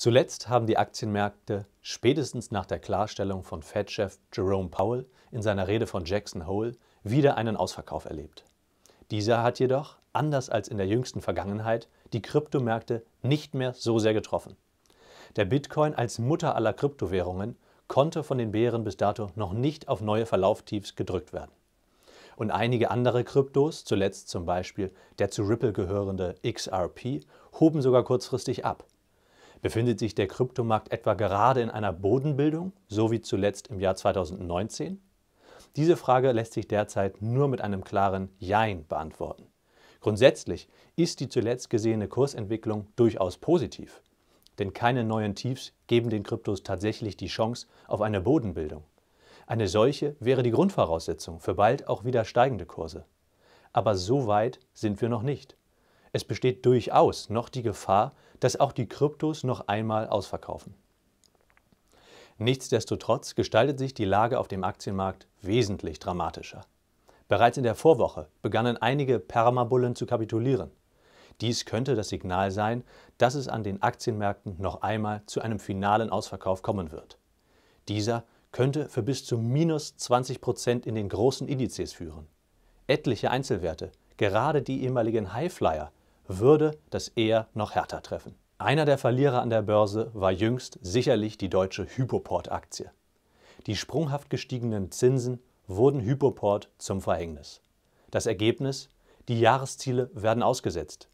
Zuletzt haben die Aktienmärkte spätestens nach der Klarstellung von Fed-Chef Jerome Powell in seiner Rede von Jackson Hole wieder einen Ausverkauf erlebt. Dieser hat jedoch, anders als in der jüngsten Vergangenheit, die Kryptomärkte nicht mehr so sehr getroffen. Der Bitcoin als Mutter aller Kryptowährungen konnte von den Bären bis dato noch nicht auf neue Verlauftiefs gedrückt werden. Und einige andere Kryptos, zuletzt zum Beispiel der zu Ripple gehörende XRP, hoben sogar kurzfristig ab – Befindet sich der Kryptomarkt etwa gerade in einer Bodenbildung, so wie zuletzt im Jahr 2019? Diese Frage lässt sich derzeit nur mit einem klaren Jein beantworten. Grundsätzlich ist die zuletzt gesehene Kursentwicklung durchaus positiv, denn keine neuen Tiefs geben den Kryptos tatsächlich die Chance auf eine Bodenbildung. Eine solche wäre die Grundvoraussetzung für bald auch wieder steigende Kurse. Aber so weit sind wir noch nicht. Es besteht durchaus noch die Gefahr, dass auch die Kryptos noch einmal ausverkaufen. Nichtsdestotrotz gestaltet sich die Lage auf dem Aktienmarkt wesentlich dramatischer. Bereits in der Vorwoche begannen einige Permabullen zu kapitulieren. Dies könnte das Signal sein, dass es an den Aktienmärkten noch einmal zu einem finalen Ausverkauf kommen wird. Dieser könnte für bis zu minus 20 Prozent in den großen Indizes führen. Etliche Einzelwerte, gerade die ehemaligen Highflyer, würde das eher noch härter treffen. Einer der Verlierer an der Börse war jüngst sicherlich die deutsche Hypoport-Aktie. Die sprunghaft gestiegenen Zinsen wurden Hypoport zum Verhängnis. Das Ergebnis? Die Jahresziele werden ausgesetzt.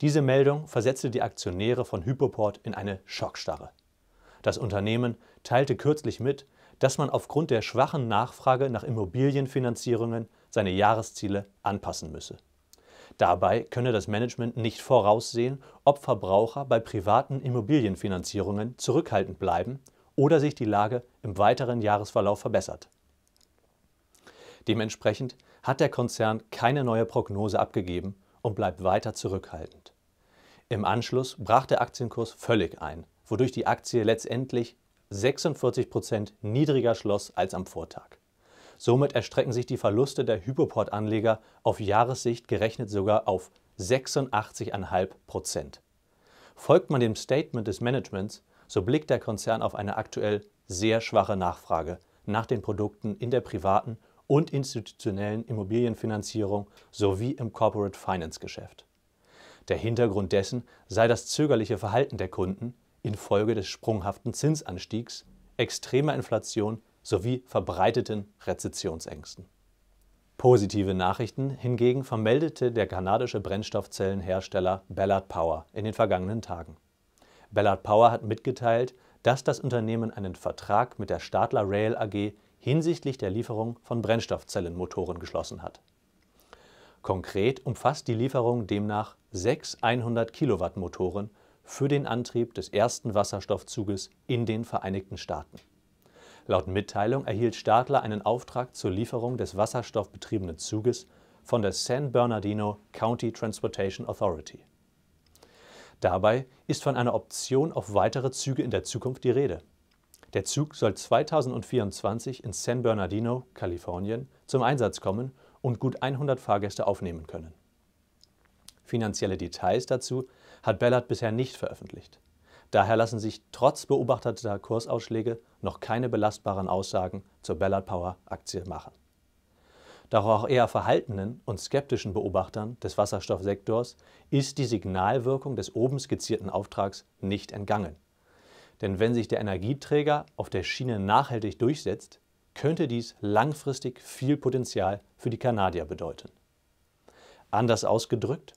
Diese Meldung versetzte die Aktionäre von Hypoport in eine Schockstarre. Das Unternehmen teilte kürzlich mit, dass man aufgrund der schwachen Nachfrage nach Immobilienfinanzierungen seine Jahresziele anpassen müsse. Dabei könne das Management nicht voraussehen, ob Verbraucher bei privaten Immobilienfinanzierungen zurückhaltend bleiben oder sich die Lage im weiteren Jahresverlauf verbessert. Dementsprechend hat der Konzern keine neue Prognose abgegeben und bleibt weiter zurückhaltend. Im Anschluss brach der Aktienkurs völlig ein, wodurch die Aktie letztendlich 46 Prozent niedriger schloss als am Vortag. Somit erstrecken sich die Verluste der Hypoport-Anleger auf Jahressicht gerechnet sogar auf 86,5 Prozent. Folgt man dem Statement des Managements, so blickt der Konzern auf eine aktuell sehr schwache Nachfrage nach den Produkten in der privaten und institutionellen Immobilienfinanzierung sowie im Corporate Finance Geschäft. Der Hintergrund dessen sei das zögerliche Verhalten der Kunden infolge des sprunghaften Zinsanstiegs, extremer Inflation sowie verbreiteten Rezessionsängsten. Positive Nachrichten hingegen vermeldete der kanadische Brennstoffzellenhersteller Ballard Power in den vergangenen Tagen. Ballard Power hat mitgeteilt, dass das Unternehmen einen Vertrag mit der Stadler Rail AG hinsichtlich der Lieferung von Brennstoffzellenmotoren geschlossen hat. Konkret umfasst die Lieferung demnach sechs 100 Kilowatt Motoren für den Antrieb des ersten Wasserstoffzuges in den Vereinigten Staaten. Laut Mitteilung erhielt Stadler einen Auftrag zur Lieferung des wasserstoffbetriebenen Zuges von der San Bernardino County Transportation Authority. Dabei ist von einer Option auf weitere Züge in der Zukunft die Rede. Der Zug soll 2024 in San Bernardino, Kalifornien, zum Einsatz kommen und gut 100 Fahrgäste aufnehmen können. Finanzielle Details dazu hat Ballard bisher nicht veröffentlicht. Daher lassen sich trotz beobachteter Kursausschläge noch keine belastbaren Aussagen zur Ballard Power Aktie machen. Doch auch eher verhaltenen und skeptischen Beobachtern des Wasserstoffsektors ist die Signalwirkung des oben skizzierten Auftrags nicht entgangen. Denn wenn sich der Energieträger auf der Schiene nachhaltig durchsetzt, könnte dies langfristig viel Potenzial für die Kanadier bedeuten. Anders ausgedrückt,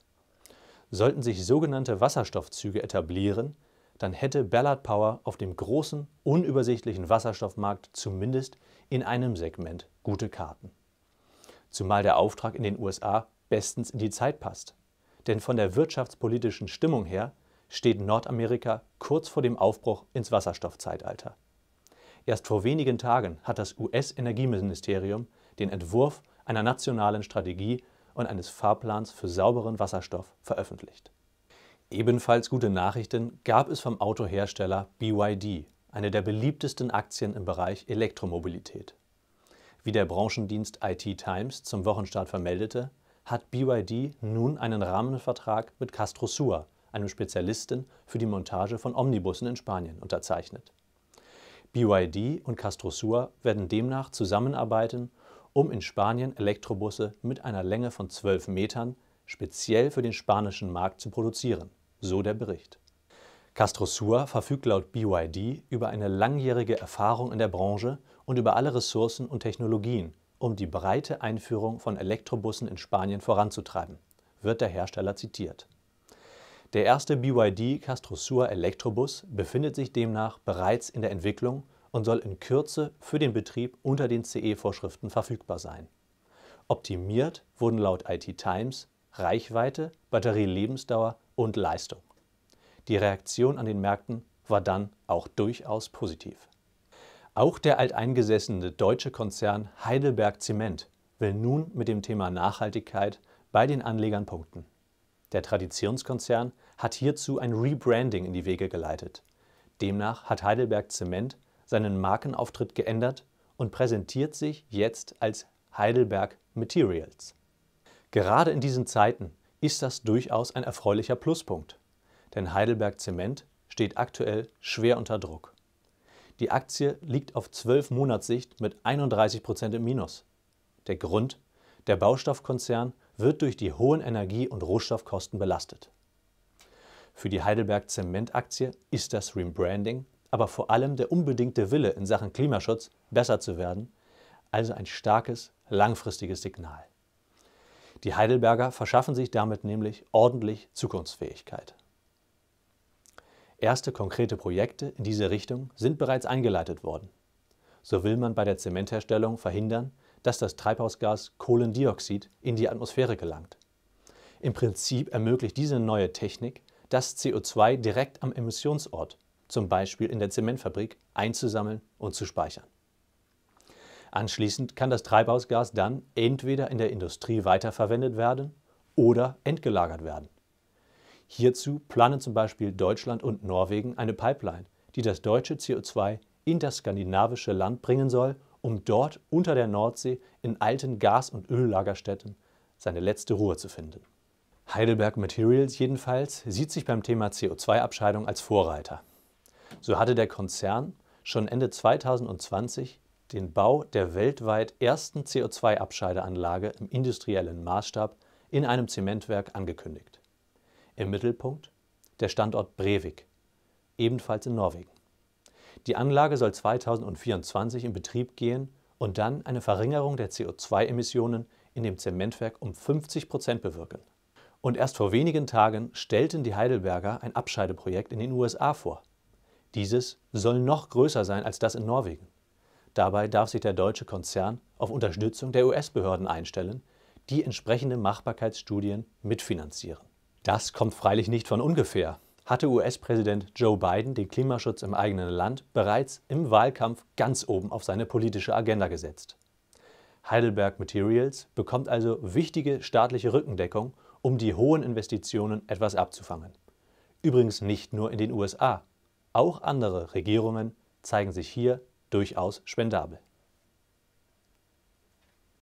sollten sich sogenannte Wasserstoffzüge etablieren, dann hätte Ballard Power auf dem großen, unübersichtlichen Wasserstoffmarkt zumindest in einem Segment gute Karten. Zumal der Auftrag in den USA bestens in die Zeit passt. Denn von der wirtschaftspolitischen Stimmung her steht Nordamerika kurz vor dem Aufbruch ins Wasserstoffzeitalter. Erst vor wenigen Tagen hat das US-Energieministerium den Entwurf einer nationalen Strategie und eines Fahrplans für sauberen Wasserstoff veröffentlicht. Ebenfalls gute Nachrichten gab es vom Autohersteller BYD, eine der beliebtesten Aktien im Bereich Elektromobilität. Wie der Branchendienst IT Times zum Wochenstart vermeldete, hat BYD nun einen Rahmenvertrag mit Castrosur, einem Spezialisten für die Montage von Omnibussen in Spanien, unterzeichnet. BYD und Castrosur werden demnach zusammenarbeiten, um in Spanien Elektrobusse mit einer Länge von 12 Metern speziell für den spanischen Markt zu produzieren so der Bericht. Castrosur verfügt laut BYD über eine langjährige Erfahrung in der Branche und über alle Ressourcen und Technologien, um die breite Einführung von Elektrobussen in Spanien voranzutreiben, wird der Hersteller zitiert. Der erste BYD Castrosur Elektrobus befindet sich demnach bereits in der Entwicklung und soll in Kürze für den Betrieb unter den CE-Vorschriften verfügbar sein. Optimiert wurden laut IT Times Reichweite, Batterielebensdauer und Leistung. Die Reaktion an den Märkten war dann auch durchaus positiv. Auch der alteingesessene deutsche Konzern Heidelberg Zement will nun mit dem Thema Nachhaltigkeit bei den Anlegern punkten. Der Traditionskonzern hat hierzu ein Rebranding in die Wege geleitet. Demnach hat Heidelberg Zement seinen Markenauftritt geändert und präsentiert sich jetzt als Heidelberg Materials. Gerade in diesen Zeiten, ist das durchaus ein erfreulicher Pluspunkt, denn Heidelberg Zement steht aktuell schwer unter Druck. Die Aktie liegt auf 12 Monatssicht mit 31 Prozent im Minus. Der Grund? Der Baustoffkonzern wird durch die hohen Energie- und Rohstoffkosten belastet. Für die Heidelberg Zement Aktie ist das Rebranding, aber vor allem der unbedingte Wille in Sachen Klimaschutz, besser zu werden, also ein starkes, langfristiges Signal. Die Heidelberger verschaffen sich damit nämlich ordentlich Zukunftsfähigkeit. Erste konkrete Projekte in diese Richtung sind bereits eingeleitet worden. So will man bei der Zementherstellung verhindern, dass das Treibhausgas Kohlendioxid in die Atmosphäre gelangt. Im Prinzip ermöglicht diese neue Technik, das CO2 direkt am Emissionsort, zum Beispiel in der Zementfabrik, einzusammeln und zu speichern. Anschließend kann das Treibhausgas dann entweder in der Industrie weiterverwendet werden oder entgelagert werden. Hierzu planen zum Beispiel Deutschland und Norwegen eine Pipeline, die das deutsche CO2 in das skandinavische Land bringen soll, um dort unter der Nordsee in alten Gas- und Öllagerstätten seine letzte Ruhe zu finden. Heidelberg Materials jedenfalls sieht sich beim Thema CO2-Abscheidung als Vorreiter. So hatte der Konzern schon Ende 2020 den Bau der weltweit ersten CO2-Abscheideanlage im industriellen Maßstab in einem Zementwerk angekündigt. Im Mittelpunkt der Standort Brevik, ebenfalls in Norwegen. Die Anlage soll 2024 in Betrieb gehen und dann eine Verringerung der CO2-Emissionen in dem Zementwerk um 50 Prozent bewirken. Und erst vor wenigen Tagen stellten die Heidelberger ein Abscheideprojekt in den USA vor. Dieses soll noch größer sein als das in Norwegen. Dabei darf sich der deutsche Konzern auf Unterstützung der US-Behörden einstellen, die entsprechende Machbarkeitsstudien mitfinanzieren. Das kommt freilich nicht von ungefähr. Hatte US-Präsident Joe Biden den Klimaschutz im eigenen Land bereits im Wahlkampf ganz oben auf seine politische Agenda gesetzt. Heidelberg Materials bekommt also wichtige staatliche Rückendeckung, um die hohen Investitionen etwas abzufangen. Übrigens nicht nur in den USA. Auch andere Regierungen zeigen sich hier durchaus spendabel.